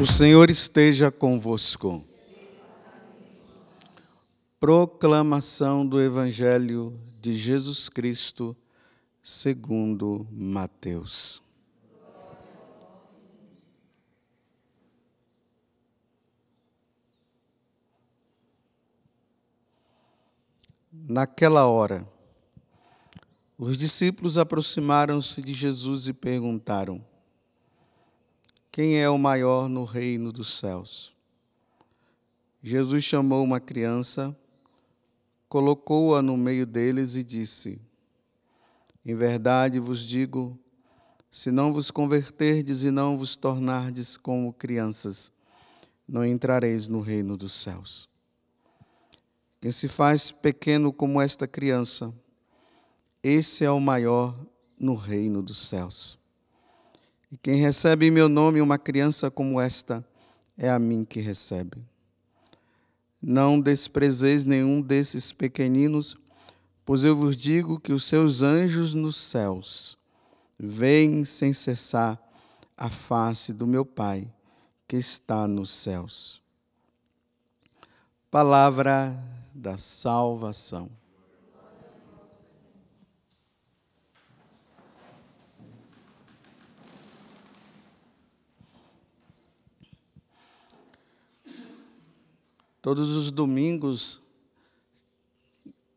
O Senhor esteja convosco. Proclamação do Evangelho de Jesus Cristo, segundo Mateus. Naquela hora, os discípulos aproximaram-se de Jesus e perguntaram: quem é o maior no reino dos céus? Jesus chamou uma criança, colocou-a no meio deles e disse: Em verdade vos digo, se não vos converterdes e não vos tornardes como crianças, não entrareis no reino dos céus. Quem se faz pequeno como esta criança, esse é o maior no reino dos céus. E quem recebe em meu nome uma criança como esta, é a mim que recebe. Não desprezeis nenhum desses pequeninos, pois eu vos digo que os seus anjos nos céus veem sem cessar a face do meu Pai que está nos céus. Palavra da salvação. Todos os domingos,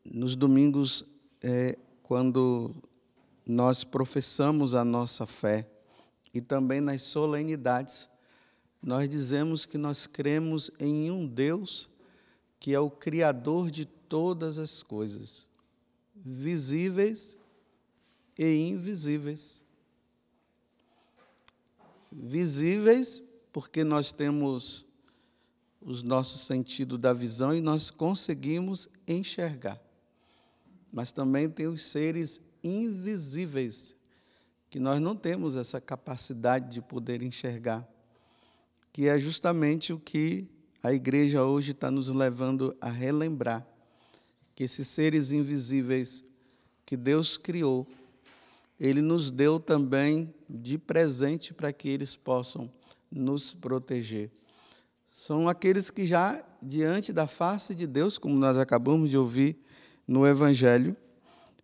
nos domingos é quando nós professamos a nossa fé e também nas solenidades, nós dizemos que nós cremos em um Deus que é o Criador de todas as coisas, visíveis e invisíveis. Visíveis, porque nós temos os nosso sentido da visão e nós conseguimos enxergar. Mas também tem os seres invisíveis, que nós não temos essa capacidade de poder enxergar, que é justamente o que a igreja hoje está nos levando a relembrar: que esses seres invisíveis que Deus criou, Ele nos deu também de presente para que eles possam nos proteger são aqueles que já diante da face de Deus, como nós acabamos de ouvir no Evangelho,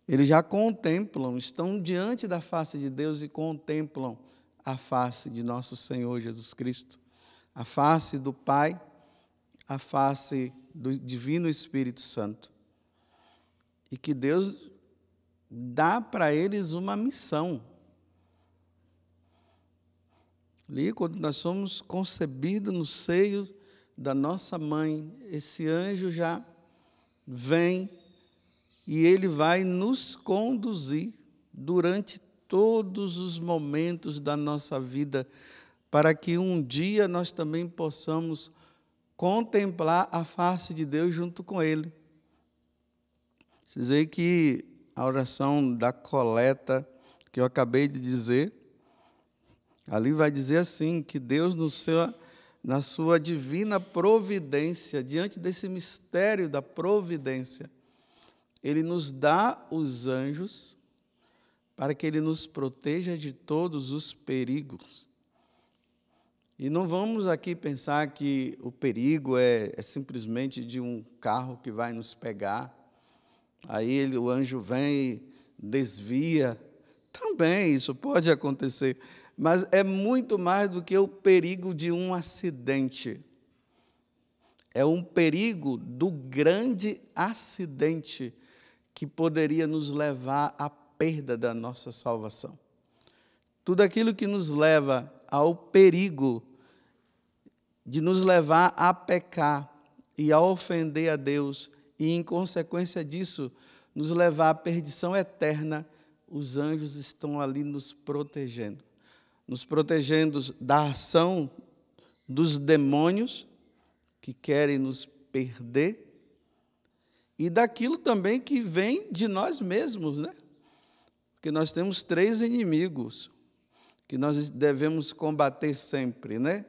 eles já contemplam, estão diante da face de Deus e contemplam a face de nosso Senhor Jesus Cristo, a face do Pai, a face do Divino Espírito Santo. E que Deus dá para eles uma missão, Ali, quando nós somos concebidos no seio da nossa mãe, esse anjo já vem e ele vai nos conduzir durante todos os momentos da nossa vida, para que um dia nós também possamos contemplar a face de Deus junto com ele. Vocês veem que a oração da coleta que eu acabei de dizer Ali vai dizer assim: que Deus, seu, na sua divina providência, diante desse mistério da providência, Ele nos dá os anjos para que Ele nos proteja de todos os perigos. E não vamos aqui pensar que o perigo é, é simplesmente de um carro que vai nos pegar. Aí ele, o anjo vem e desvia. Também isso pode acontecer mas é muito mais do que o perigo de um acidente. É um perigo do grande acidente que poderia nos levar à perda da nossa salvação. Tudo aquilo que nos leva ao perigo de nos levar a pecar e a ofender a Deus, e em consequência disso, nos levar à perdição eterna, os anjos estão ali nos protegendo nos protegendo da ação dos demônios que querem nos perder e daquilo também que vem de nós mesmos, né? Porque nós temos três inimigos que nós devemos combater sempre, né?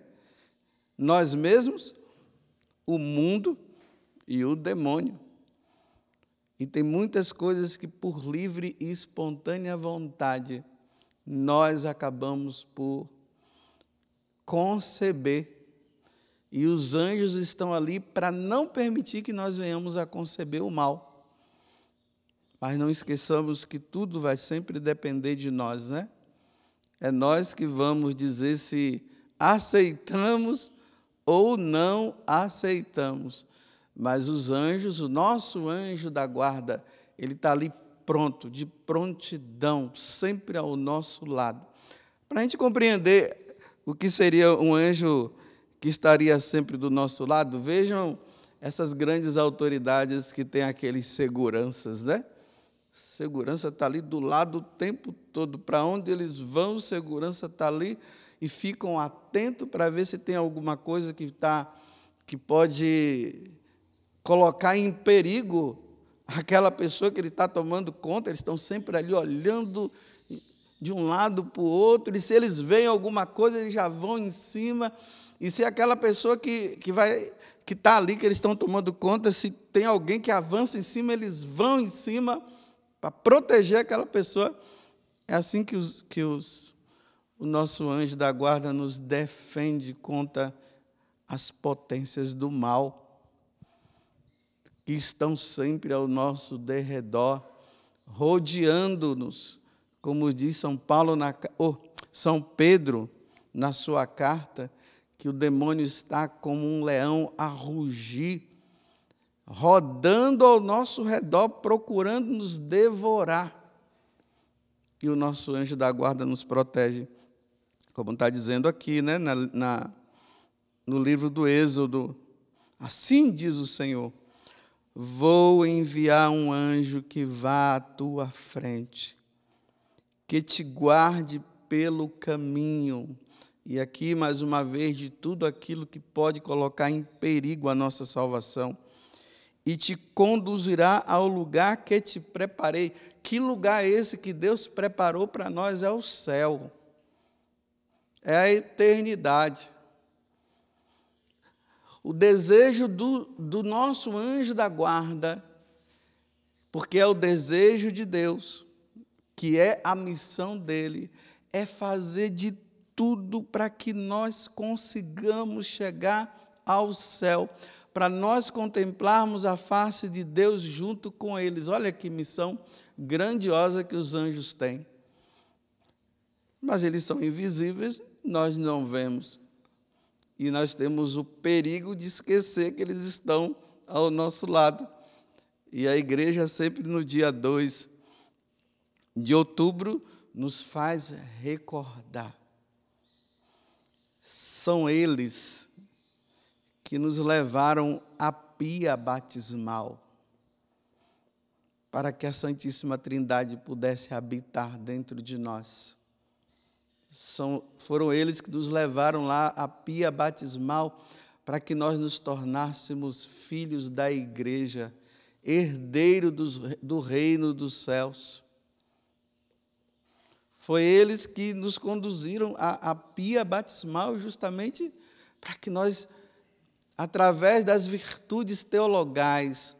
Nós mesmos, o mundo e o demônio. E tem muitas coisas que por livre e espontânea vontade nós acabamos por conceber. E os anjos estão ali para não permitir que nós venhamos a conceber o mal. Mas não esqueçamos que tudo vai sempre depender de nós, né? É nós que vamos dizer se aceitamos ou não aceitamos. Mas os anjos, o nosso anjo da guarda, ele está ali pronto, de prontidão, sempre ao nosso lado. Para a gente compreender o que seria um anjo que estaria sempre do nosso lado, vejam essas grandes autoridades que têm aqueles seguranças, né? Segurança está ali do lado o tempo todo. Para onde eles vão, segurança está ali e ficam atentos para ver se tem alguma coisa que, tá, que pode colocar em perigo aquela pessoa que ele está tomando conta, eles estão sempre ali olhando de um lado para o outro, e se eles veem alguma coisa, eles já vão em cima. E se é aquela pessoa que, que vai que está ali, que eles estão tomando conta, se tem alguém que avança em cima, eles vão em cima para proteger aquela pessoa. É assim que, os, que os, o nosso anjo da guarda nos defende contra as potências do mal que estão sempre ao nosso derredor, rodeando-nos, como diz São Paulo na oh, São Pedro na sua carta, que o demônio está como um leão a rugir, rodando ao nosso redor, procurando nos devorar. E o nosso anjo da guarda nos protege, como está dizendo aqui, né, na, na no livro do Êxodo. Assim diz o Senhor: Vou enviar um anjo que vá à tua frente, que te guarde pelo caminho. E aqui, mais uma vez, de tudo aquilo que pode colocar em perigo a nossa salvação. E te conduzirá ao lugar que te preparei. Que lugar é esse que Deus preparou para nós? É o céu, é a eternidade o desejo do, do nosso anjo da guarda, porque é o desejo de Deus, que é a missão dele, é fazer de tudo para que nós consigamos chegar ao céu, para nós contemplarmos a face de Deus junto com eles. Olha que missão grandiosa que os anjos têm. Mas eles são invisíveis, nós não vemos e nós temos o perigo de esquecer que eles estão ao nosso lado. E a igreja, sempre no dia 2 de outubro, nos faz recordar. São eles que nos levaram à pia batismal para que a Santíssima Trindade pudesse habitar dentro de nós são, foram eles que nos levaram lá à pia batismal para que nós nos tornássemos filhos da igreja, herdeiro dos, do reino dos céus. Foi eles que nos conduziram à, à pia batismal justamente para que nós, através das virtudes teologais,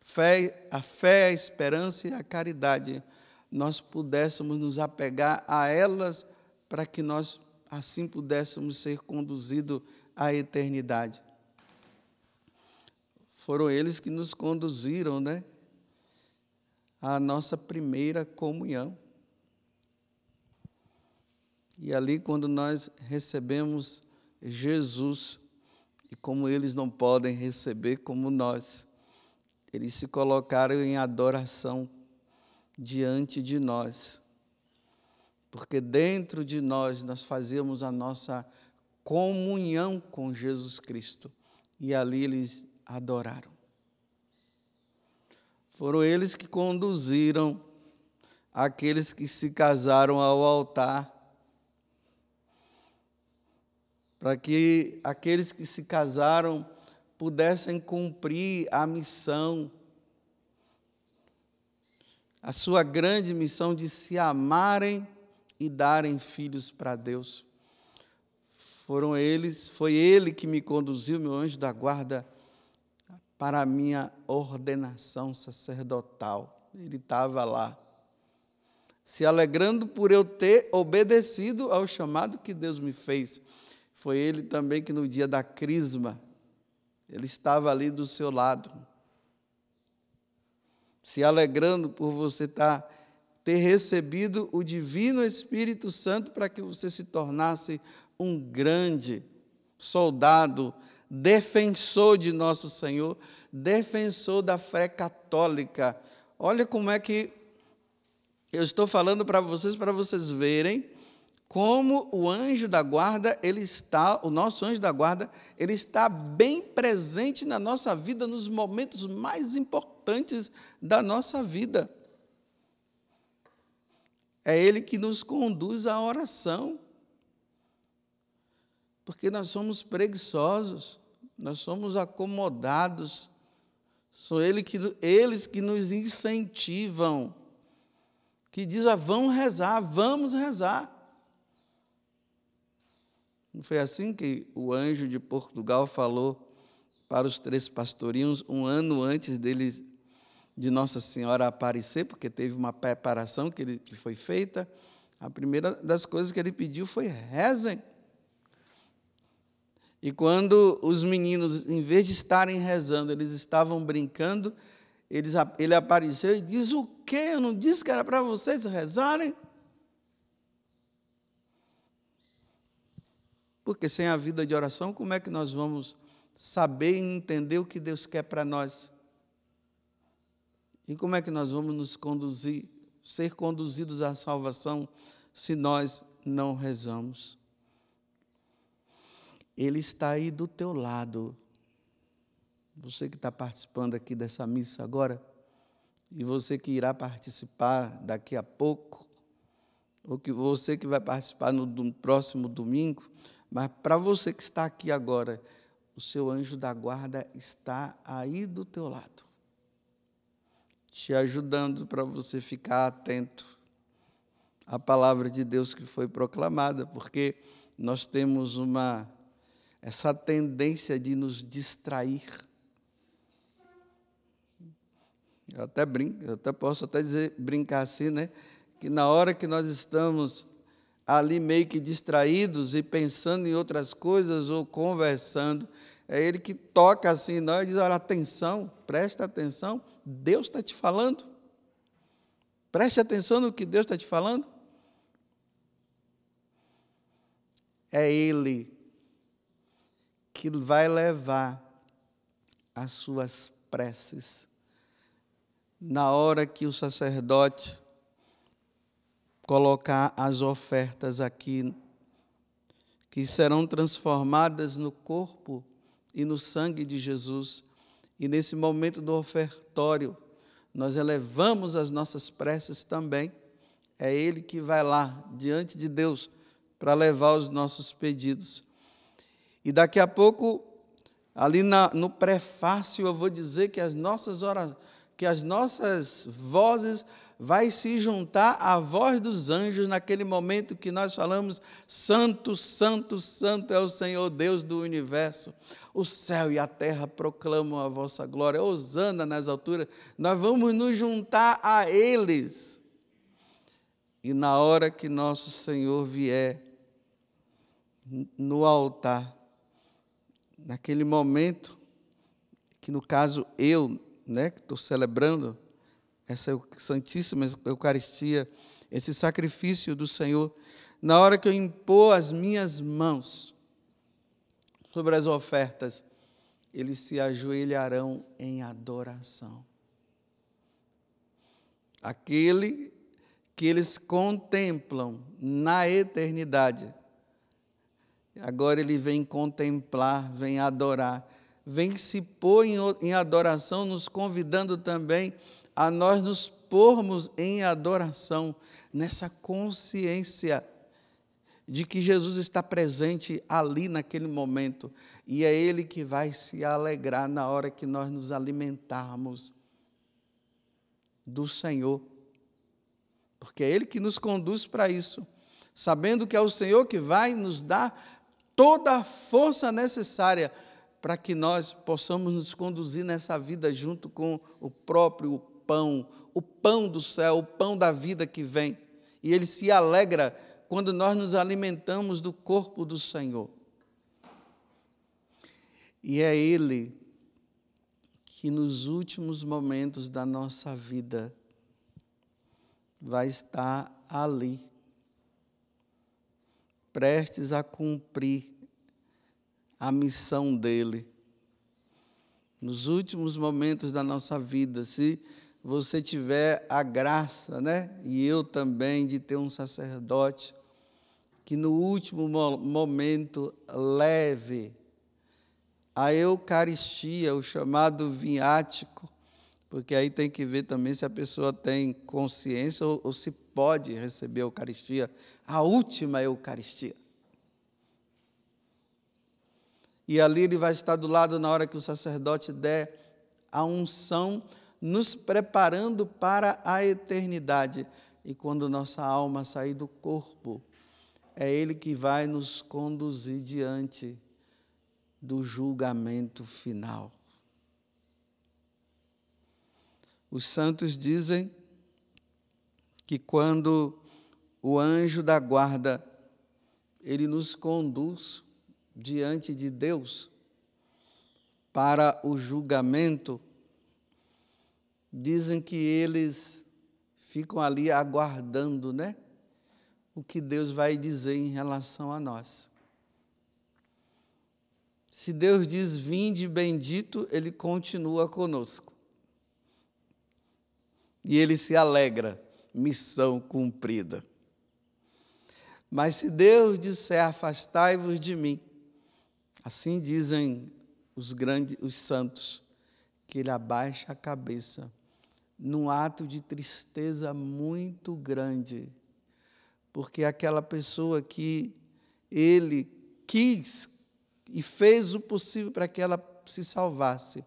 fé, a fé, a esperança e a caridade, nós pudéssemos nos apegar a elas para que nós assim pudéssemos ser conduzidos à eternidade. Foram eles que nos conduziram, né? À nossa primeira comunhão. E ali, quando nós recebemos Jesus, e como eles não podem receber como nós, eles se colocaram em adoração diante de nós. Porque dentro de nós nós fazemos a nossa comunhão com Jesus Cristo. E ali eles adoraram. Foram eles que conduziram aqueles que se casaram ao altar, para que aqueles que se casaram pudessem cumprir a missão a sua grande missão de se amarem e darem filhos para Deus. Foram eles, foi ele que me conduziu, meu anjo da guarda, para a minha ordenação sacerdotal. Ele estava lá, se alegrando por eu ter obedecido ao chamado que Deus me fez. Foi ele também que no dia da crisma, ele estava ali do seu lado se alegrando por você estar tá, ter recebido o divino Espírito Santo para que você se tornasse um grande soldado, defensor de nosso Senhor, defensor da fé católica. Olha como é que eu estou falando para vocês, para vocês verem como o anjo da guarda, ele está, o nosso anjo da guarda, ele está bem presente na nossa vida nos momentos mais importantes da nossa vida. É ele que nos conduz à oração. Porque nós somos preguiçosos, nós somos acomodados. São ele que, eles que nos incentivam, que diz: ah, vamos rezar, vamos rezar. Não foi assim que o anjo de Portugal falou para os três pastorinhos um ano antes deles de Nossa Senhora aparecer, porque teve uma preparação que, ele, que foi feita. A primeira das coisas que ele pediu foi rezem. E quando os meninos, em vez de estarem rezando, eles estavam brincando, eles, ele apareceu e diz: O quê? Eu não disse que era para vocês rezarem? Porque sem a vida de oração, como é que nós vamos saber e entender o que Deus quer para nós? E como é que nós vamos nos conduzir, ser conduzidos à salvação se nós não rezamos? Ele está aí do teu lado. Você que está participando aqui dessa missa agora, e você que irá participar daqui a pouco, ou que você que vai participar no próximo domingo, mas para você que está aqui agora, o seu anjo da guarda está aí do teu lado, te ajudando para você ficar atento à palavra de Deus que foi proclamada, porque nós temos uma essa tendência de nos distrair. Eu até brinco, eu até posso até dizer, brincar assim, né? Que na hora que nós estamos ali meio que distraídos e pensando em outras coisas ou conversando. É ele que toca assim, nós diz: olha, atenção, presta atenção, Deus está te falando. Preste atenção no que Deus está te falando. É Ele que vai levar as suas preces. Na hora que o sacerdote colocar as ofertas aqui, que serão transformadas no corpo e no sangue de Jesus. E nesse momento do ofertório, nós elevamos as nossas preces também. É Ele que vai lá diante de Deus para levar os nossos pedidos. E daqui a pouco, ali na, no prefácio, eu vou dizer que as nossas orações, que as nossas vozes vai se juntar à voz dos anjos naquele momento que nós falamos: Santo, Santo, Santo é o Senhor Deus do universo. O céu e a terra proclamam a vossa glória. Hosana nas alturas. Nós vamos nos juntar a eles. E na hora que nosso Senhor vier no altar, naquele momento, que no caso eu, né, que estou celebrando, essa Santíssima Eucaristia, esse sacrifício do Senhor, na hora que eu impor as minhas mãos sobre as ofertas, eles se ajoelharão em adoração. Aquele que eles contemplam na eternidade, agora ele vem contemplar, vem adorar, vem se pôr em adoração, nos convidando também a a nós nos pormos em adoração, nessa consciência de que Jesus está presente ali naquele momento e é Ele que vai se alegrar na hora que nós nos alimentarmos do Senhor, porque é Ele que nos conduz para isso, sabendo que é o Senhor que vai nos dar toda a força necessária para que nós possamos nos conduzir nessa vida junto com o próprio pão, o pão do céu, o pão da vida que vem. E ele se alegra quando nós nos alimentamos do corpo do Senhor. E é ele que nos últimos momentos da nossa vida vai estar ali, prestes a cumprir a missão dele. Nos últimos momentos da nossa vida, se você tiver a graça, né? E eu também de ter um sacerdote que no último momento leve a Eucaristia, o chamado vinhático, porque aí tem que ver também se a pessoa tem consciência ou, ou se pode receber a Eucaristia, a última Eucaristia. E ali ele vai estar do lado na hora que o sacerdote der a unção nos preparando para a eternidade. E quando nossa alma sair do corpo, é Ele que vai nos conduzir diante do julgamento final. Os santos dizem que quando o anjo da guarda ele nos conduz diante de Deus para o julgamento, dizem que eles ficam ali aguardando, né? O que Deus vai dizer em relação a nós. Se Deus diz vinde bendito, ele continua conosco. E ele se alegra, missão cumprida. Mas se Deus disser afastai-vos de mim, assim dizem os grandes, os santos, que ele abaixa a cabeça num ato de tristeza muito grande, porque aquela pessoa que ele quis e fez o possível para que ela se salvasse,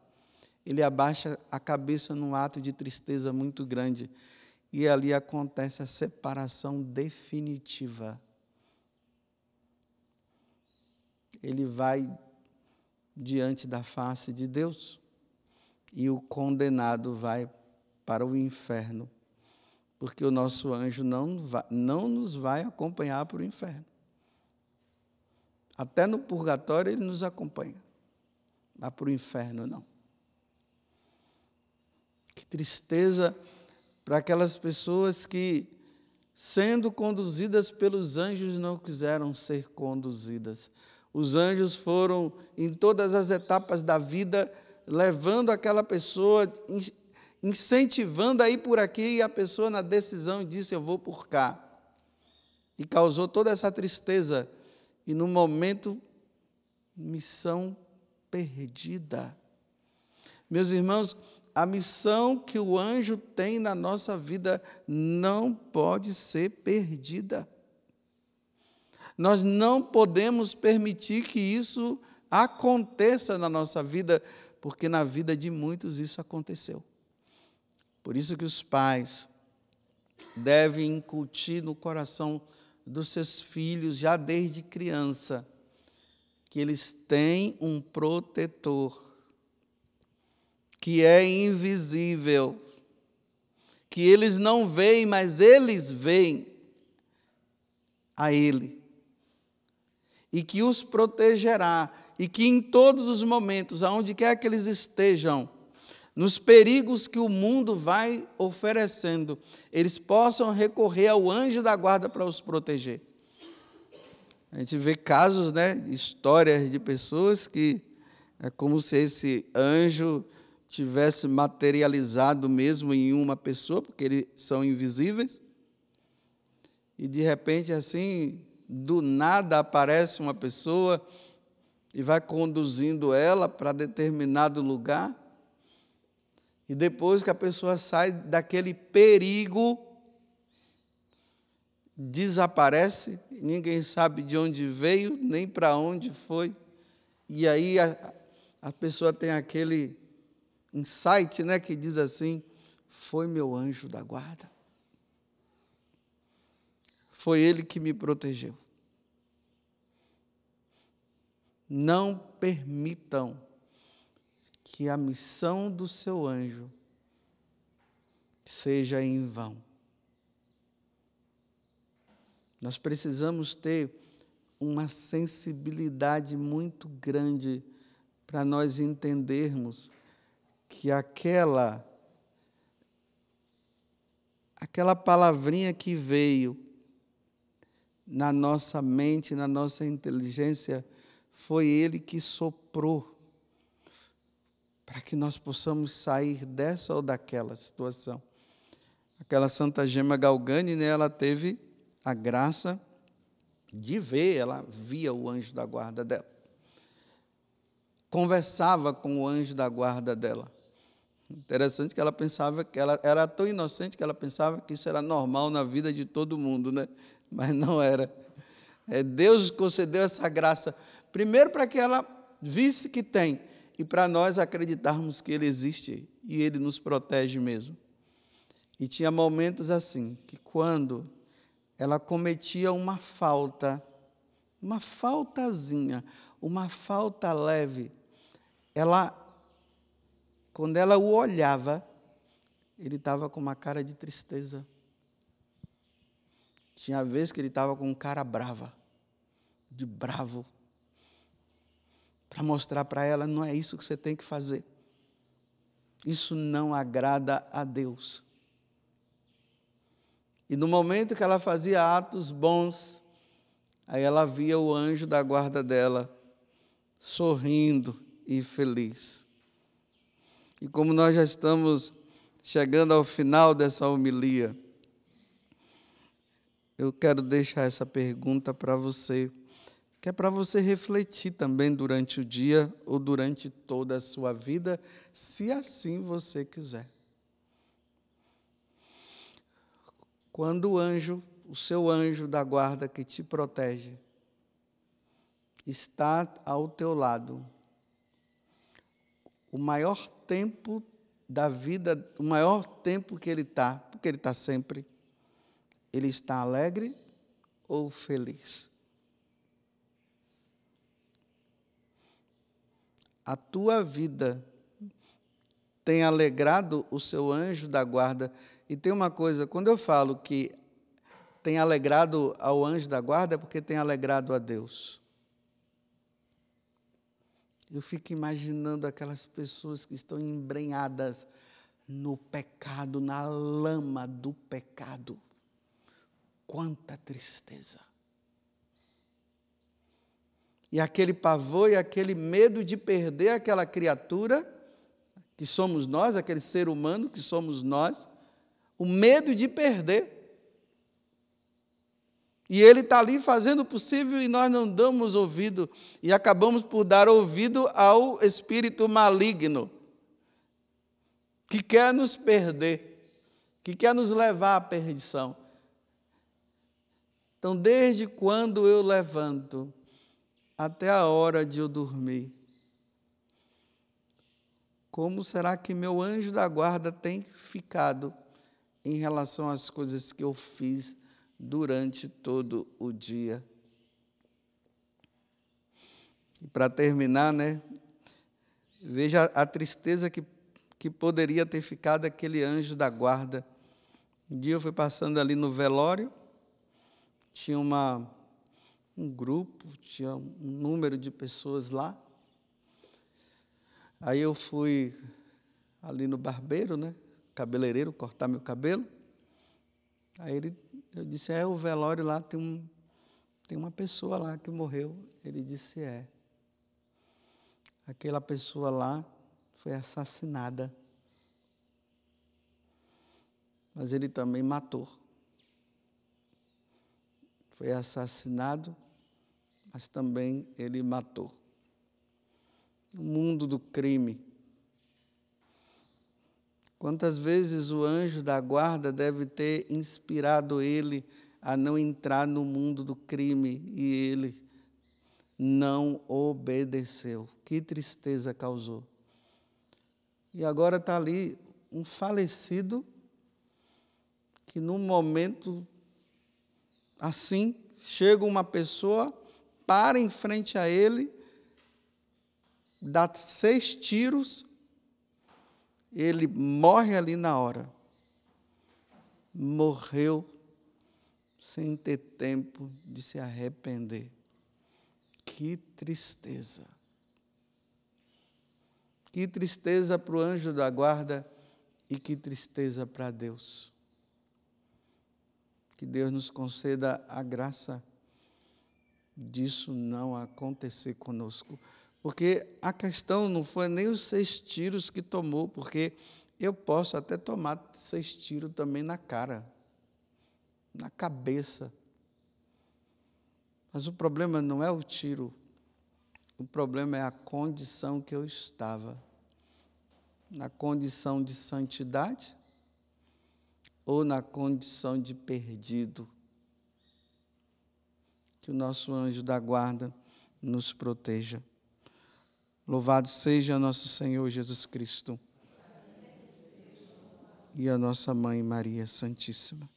ele abaixa a cabeça num ato de tristeza muito grande. E ali acontece a separação definitiva. Ele vai diante da face de Deus e o condenado vai para o inferno, porque o nosso anjo não, vai, não nos vai acompanhar para o inferno. Até no purgatório ele nos acompanha, mas para o inferno não. Que tristeza para aquelas pessoas que, sendo conduzidas pelos anjos, não quiseram ser conduzidas. Os anjos foram em todas as etapas da vida levando aquela pessoa, incentivando a ir por aqui e a pessoa na decisão disse: Eu vou por cá. E causou toda essa tristeza. E no momento, missão perdida. Meus irmãos, a missão que o anjo tem na nossa vida não pode ser perdida. Nós não podemos permitir que isso aconteça na nossa vida, porque na vida de muitos isso aconteceu. Por isso que os pais devem incutir no coração dos seus filhos, já desde criança, que eles têm um protetor que é invisível, que eles não veem, mas eles veem a Ele, e que os protegerá, e que em todos os momentos, aonde quer que eles estejam, nos perigos que o mundo vai oferecendo, eles possam recorrer ao anjo da guarda para os proteger. A gente vê casos, né, histórias de pessoas que é como se esse anjo tivesse materializado mesmo em uma pessoa, porque eles são invisíveis. E de repente assim, do nada aparece uma pessoa e vai conduzindo ela para determinado lugar e depois que a pessoa sai daquele perigo, desaparece, ninguém sabe de onde veio, nem para onde foi. E aí a, a pessoa tem aquele insight né, que diz assim: foi meu anjo da guarda. Foi ele que me protegeu. Não permitam que a missão do seu anjo seja em vão. Nós precisamos ter uma sensibilidade muito grande para nós entendermos que aquela aquela palavrinha que veio na nossa mente, na nossa inteligência, foi ele que soprou para que nós possamos sair dessa ou daquela situação. Aquela Santa Gema Galgani, né, ela teve a graça de ver, ela via o anjo da guarda dela. Conversava com o anjo da guarda dela. Interessante que ela pensava que ela era tão inocente que ela pensava que isso era normal na vida de todo mundo, né? Mas não era. É, Deus concedeu essa graça primeiro para que ela visse que tem, e para nós acreditarmos que Ele existe e Ele nos protege mesmo. E tinha momentos assim, que quando ela cometia uma falta, uma faltazinha, uma falta leve, ela, quando ela o olhava, ele estava com uma cara de tristeza. Tinha vez que ele estava com cara brava, de bravo para mostrar para ela: não é isso que você tem que fazer. Isso não agrada a Deus. E no momento que ela fazia atos bons, aí ela via o anjo da guarda dela sorrindo e feliz. E como nós já estamos chegando ao final dessa homilia, eu quero deixar essa pergunta para você que é para você refletir também durante o dia ou durante toda a sua vida, se assim você quiser. Quando o anjo, o seu anjo da guarda que te protege, está ao teu lado, o maior tempo da vida, o maior tempo que ele está, porque ele está sempre, ele está alegre ou feliz? a tua vida tem alegrado o seu anjo da guarda. E tem uma coisa, quando eu falo que tem alegrado ao anjo da guarda, é porque tem alegrado a Deus. Eu fico imaginando aquelas pessoas que estão embrenhadas no pecado, na lama do pecado. Quanta tristeza. E aquele pavor e aquele medo de perder aquela criatura que somos nós, aquele ser humano que somos nós, o medo de perder. E ele está ali fazendo o possível e nós não damos ouvido e acabamos por dar ouvido ao espírito maligno que quer nos perder, que quer nos levar à perdição. Então, desde quando eu levanto até a hora de eu dormir. Como será que meu anjo da guarda tem ficado em relação às coisas que eu fiz durante todo o dia? E para terminar, né? Veja a tristeza que, que poderia ter ficado aquele anjo da guarda. Um dia eu fui passando ali no velório, tinha uma um grupo, tinha um número de pessoas lá. Aí eu fui ali no barbeiro, né? Cabeleireiro, cortar meu cabelo. Aí ele, eu disse, é, o velório lá tem, um, tem uma pessoa lá que morreu. Ele disse, é. Aquela pessoa lá foi assassinada. Mas ele também matou. Foi assassinado mas também ele matou. O mundo do crime. Quantas vezes o anjo da guarda deve ter inspirado ele a não entrar no mundo do crime e ele não obedeceu. Que tristeza causou. E agora está ali um falecido que, num momento assim, chega uma pessoa para em frente a ele, dá seis tiros, ele morre ali na hora. Morreu sem ter tempo de se arrepender. Que tristeza. Que tristeza para o anjo da guarda e que tristeza para Deus. Que Deus nos conceda a graça disso não acontecer conosco. Porque a questão não foi nem os seis tiros que tomou, porque eu posso até tomar seis tiros também na cara, na cabeça. Mas o problema não é o tiro, o problema é a condição que eu estava. Na condição de santidade ou na condição de perdido? que o nosso anjo da guarda nos proteja. Louvado seja nosso Senhor Jesus Cristo e a nossa mãe Maria Santíssima.